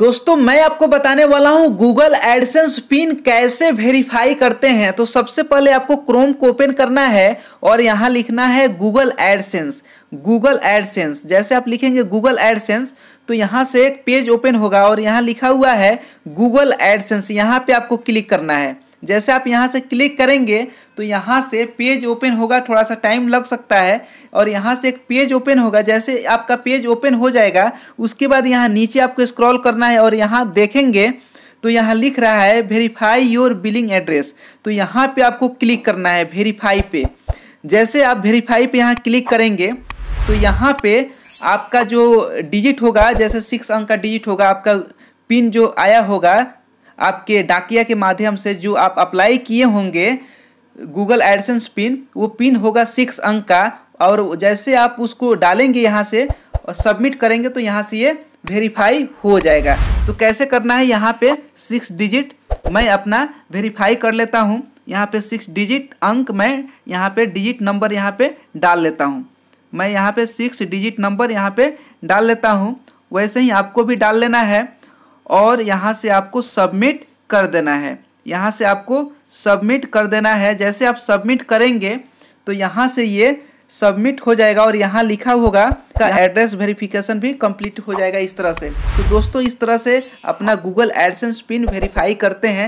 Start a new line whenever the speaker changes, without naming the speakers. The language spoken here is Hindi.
दोस्तों मैं आपको बताने वाला हूं गूगल एडसेंस पिन कैसे वेरीफाई करते हैं तो सबसे पहले आपको क्रोम को ओपन करना है और यहां लिखना है गूगल एडसेंस गूगल एडसेंस जैसे आप लिखेंगे गूगल एडसेंस तो यहां से एक पेज ओपन होगा और यहां लिखा हुआ है गूगल एडसेंस यहां पे आपको क्लिक करना है जैसे आप यहाँ से क्लिक करेंगे तो यहाँ से पेज ओपन होगा थोड़ा सा टाइम लग सकता है और यहाँ से एक पेज ओपन होगा जैसे आपका पेज ओपन हो जाएगा उसके बाद यहाँ नीचे आपको स्क्रॉल करना है और यहाँ देखेंगे तो यहाँ लिख रहा है वेरीफाई योर बिलिंग एड्रेस तो यहाँ पे आपको क्लिक करना है वेरीफाई पे जैसे आप वेरीफाई पे यहाँ क्लिक करेंगे तो यहाँ पे आपका जो डिजिट होगा जैसे सिक्स अंक का डिजिट होगा आपका पिन जो आया होगा आपके डाकिया के माध्यम से जो आप अप्लाई किए होंगे गूगल एडसेंस पिन वो पिन होगा सिक्स अंक का और जैसे आप उसको डालेंगे यहाँ से और सबमिट करेंगे तो यहाँ से ये वेरीफाई हो जाएगा तो कैसे करना है यहाँ पे सिक्स डिजिट मैं अपना वेरीफाई कर लेता हूँ यहाँ पे सिक्स डिजिट अंक मैं यहाँ पे डिजिट नंबर यहाँ पे डाल लेता हूँ मैं यहाँ पे सिक्स डिजिट नंबर यहाँ पे डाल लेता हूँ वैसे ही आपको भी डाल लेना है और यहाँ से आपको सबमिट कर देना है यहाँ से आपको सबमिट कर देना है जैसे आप सबमिट करेंगे तो यहाँ से ये सबमिट हो जाएगा और यहाँ लिखा होगा का एड्रेस वेरिफिकेशन भी कंप्लीट हो जाएगा इस तरह से तो दोस्तों इस तरह से अपना गूगल एडसेंस पिन वेरीफाई करते हैं